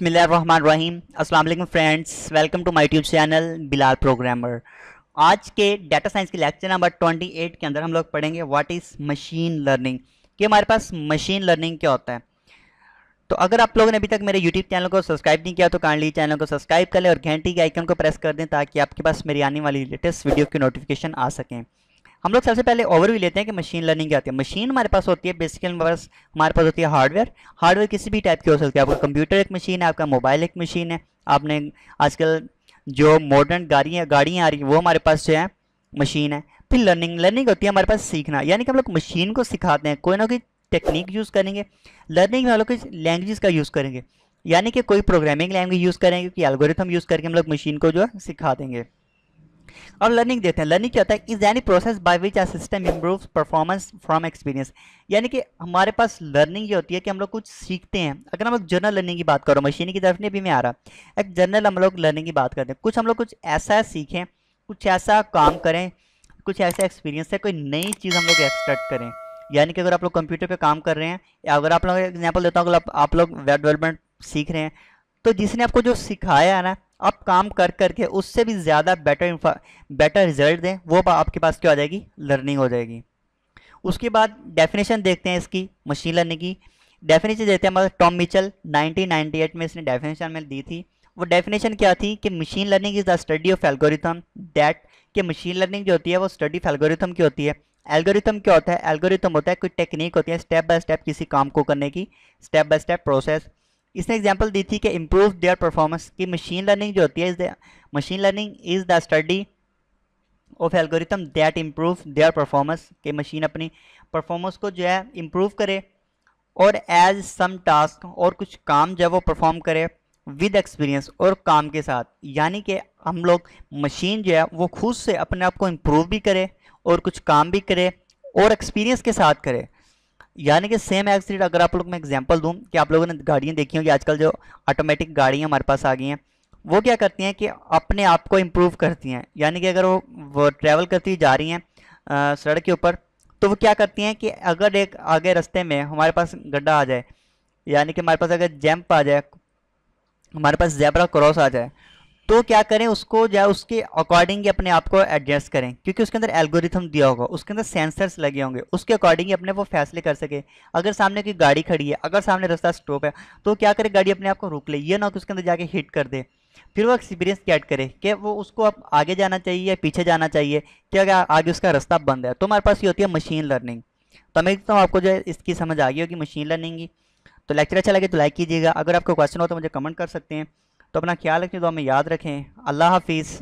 बिस्मिल्लाहिर्रहमानिर्रहीम अस्सलाम वालेकुम friends welcome to my YouTube channel Bilal programmer आज के डाटा साइंस के लेक्चर नंबर 28 के अंदर हम लोग पढ़ेंगे व्हाट इज़ मशीन लर्निंग कि हमारे पास मशीन लर्निंग क्या होता है तो अगर आप लोगों ने अभी तक मेरे यूट्यूब चैनल को सब्सक्राइब नहीं किया तो काइंडली चैनल को सब्सक्राइब कर लें और घंटी के आइकन को प्रेस कर दें ताकि आपके पास मेरी आने वाली लेटेस्ट वीडियो की नोटिफिकेशन आ सकें हम लोग सबसे पहले ओवरव्यू लेते हैं कि मशीन लर्निंग क्या होती है मशीन हमारे पास होती है बेसिकली हमारे पास हमारे पास होती है हार्डवेयर हार्डवेयर किसी भी टाइप की हो सकती है आपका कंप्यूटर एक मशीन है आपका मोबाइल एक मशीन है आपने आजकल जो मॉडर्न गाड़ियाँ गाड़ियाँ आ रही हैं वो हमारे पास जो है मशीन है फिर लर्निंग लर्निंग होती है हमारे पास सीखना यानी कि हम लोग मशीन को सिखाते हैं कोई ना कोई टेक्निक यूज़ करेंगे लर्निंग में हम लोग कुछ लैंग्वेज का यूज़ करेंगे यानी कि कोई प्रोग्रामिंग लैंग्वेज यूज़ करेंगे कि एल्गोरिथम यूज़ करके हम लोग मशीन को जो है सिखा देंगे और लर्निंग देखते हैं लर्निंग क्या होता है is any process by which our system improve performance from experience यानी कि हमारे पास लर्निंग ये होती है कि हम लोग कुछ सीखते हैं अगर हम लोग जनरल लर्निंग की बात करो मशीन की तरफ अभी मैं आ रहा एक जनरल हम लोग लर्निंग की बात करते हैं कुछ हम लोग कुछ ऐसा सीखें कुछ ऐसा काम करें कुछ ऐसा एक्सपीरियंस है कोई नई चीज़ हम लोग एक्सपेक्ट करें यानी कि अगर आप लोग कंप्यूटर पर काम कर रहे हैं या अगर आप लोग एग्जाम्पल देता हूँ अगर आप लोग वेब डेवलपमेंट सीख रहे हैं तो जिसने आपको जो सिखाया है ना आप काम कर करके उससे भी ज़्यादा बेटर बेटर रिजल्ट दें वो आपके पास क्या हो जाएगी लर्निंग हो जाएगी उसके बाद डेफिनेशन देखते हैं इसकी मशीन लर्निंग की डेफिनेशन देते हैं मतलब टॉम मिचल 1998 में इसने डेफिनेशन में दी थी वो डेफिनेशन क्या थी कि machine learning is the study of algorithm that कि मशीन लर्निंग जो होती है वो स्टडी ऑफ एल्गोरिथम की होती है एल्गोरिथम क्या होता है एल्गोरिथम होता है कोई टेक्निक होती है स्टेप बाय स्टेप किसी काम को करने की स्टेप बाय स्टेप प्रोसेस इसने एग्जाम्पल दी थी कि इम्प्रूव देयर परफॉर्मेंस कि मशीन लर्निंग जो होती है machine learning is the study of algorithm that improve their performance कि मशीन अपनी परफॉर्मेंस को जो है इम्प्रूव करे और एज सम टास्क और कुछ काम जब वो परफॉर्म करे विद एक्सपीरियंस और काम के साथ यानी कि हम लोग मशीन जो है वो खुद से अपने आप को इम्प्रूव भी करे और कुछ काम भी करे और एक्सपीरियंस के साथ करे यानी कि सेम एक्सीडेंट अगर आप लोग मैं एग्जांपल दूं कि आप लोगों ने गाड़ियाँ देखी होंगी आजकल जो ऑटोमेटिक गाड़ियाँ हमारे पास आ गई हैं वो क्या करती हैं कि अपने आप को इम्प्रूव करती हैं यानी कि अगर वो, वो ट्रैवल करती जा रही हैं सड़क के ऊपर तो वो क्या करती हैं कि अगर एक आगे रस्ते में हमारे पास गड्ढा आ जाए यानी कि हमारे पास अगर जैम्प आ जाए हमारे पास जैबरा क्रॉस आ जाए तो क्या करें उसको या उसके अकॉर्डिंग अपने आप को एडजस्ट करें क्योंकि उसके अंदर एल्गोरिथम दिया होगा उसके अंदर सेंसर्स लगे होंगे उसके अकॉर्डिंग अपने वो फैसले कर सके अगर सामने की गाड़ी खड़ी है अगर सामने रास्ता स्टॉप है तो क्या करे गाड़ी अपने आप को रोक ले ये ना कि उसके अंदर जाके हिट कर दे फिर वो एक्सपीरियंस कैट करे कि वो उसको अब आगे जाना चाहिए या पीछे जाना चाहिए क्या अगर आगे उसका रास्ता बंद है तो हमारे पास ये होती है मशीन लर्निंग तो मैं तो आपको जो है इसकी समझ आ गई होगी मशीन लर्निंग की तो लेक्चर अच्छा लगे तो लाइक कीजिएगा अगर आपको क्वेश्चन हो तो मुझे कमेंट कर सकते हैं तो अपना ख्याल रखें तो हमें याद रखें अल्लाह हाफिज़